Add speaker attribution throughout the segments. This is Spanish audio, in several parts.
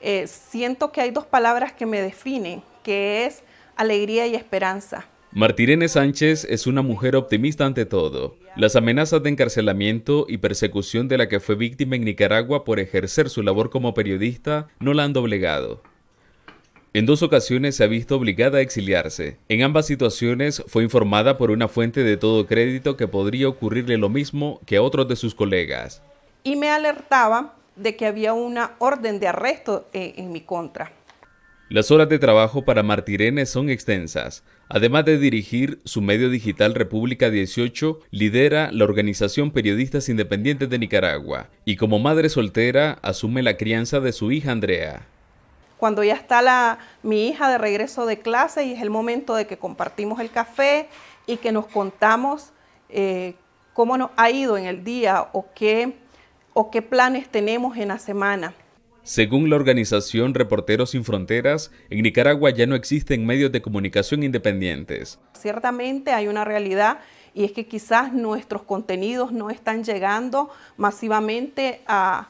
Speaker 1: Eh, siento que hay dos palabras que me definen, que es alegría y esperanza.
Speaker 2: Martirene Sánchez es una mujer optimista ante todo. Las amenazas de encarcelamiento y persecución de la que fue víctima en Nicaragua por ejercer su labor como periodista no la han doblegado. En dos ocasiones se ha visto obligada a exiliarse. En ambas situaciones fue informada por una fuente de todo crédito que podría ocurrirle lo mismo que a otros de sus colegas.
Speaker 1: Y me alertaba de que había una orden de arresto eh, en, mi contra.
Speaker 2: Las horas de trabajo para Martirene son extensas. Además de dirigir su medio digital República 18, lidera la organización Periodistas Independientes de Nicaragua y como madre soltera asume la crianza de su hija Andrea.
Speaker 1: Cuando ya está la, mi hija de regreso de clase y es el momento de que compartimos el café y que nos contamos eh, cómo nos ha ido en el día o qué qué planes tenemos en la semana.
Speaker 2: Según la organización Reporteros Sin Fronteras, en Nicaragua ya no existen medios de comunicación independientes.
Speaker 1: Ciertamente hay una realidad y es que quizás nuestros contenidos no están llegando masivamente a,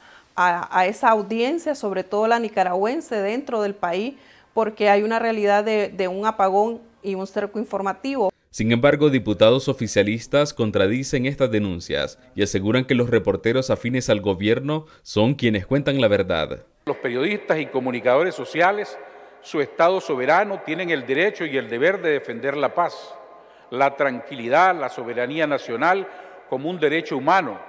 Speaker 1: esa audiencia, sobre todo la nicaragüense dentro del país, porque hay una realidad de un apagón y un cerco informativo.
Speaker 2: Sin embargo, diputados oficialistas contradicen estas denuncias y aseguran que los reporteros afines al gobierno son quienes cuentan la verdad. Los periodistas y comunicadores sociales, su Estado soberano, tienen el derecho y el deber de defender la paz, la tranquilidad, la soberanía nacional como un derecho humano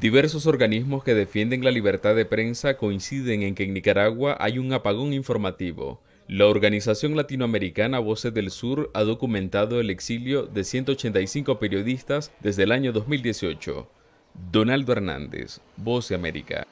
Speaker 2: Diversos organismos que defienden la libertad de prensa coinciden en que en Nicaragua hay un apagón informativo la organización latinoamericana Voces del Sur ha documentado el exilio de 185 periodistas desde el año 2018. Donaldo Hernández, Voce América.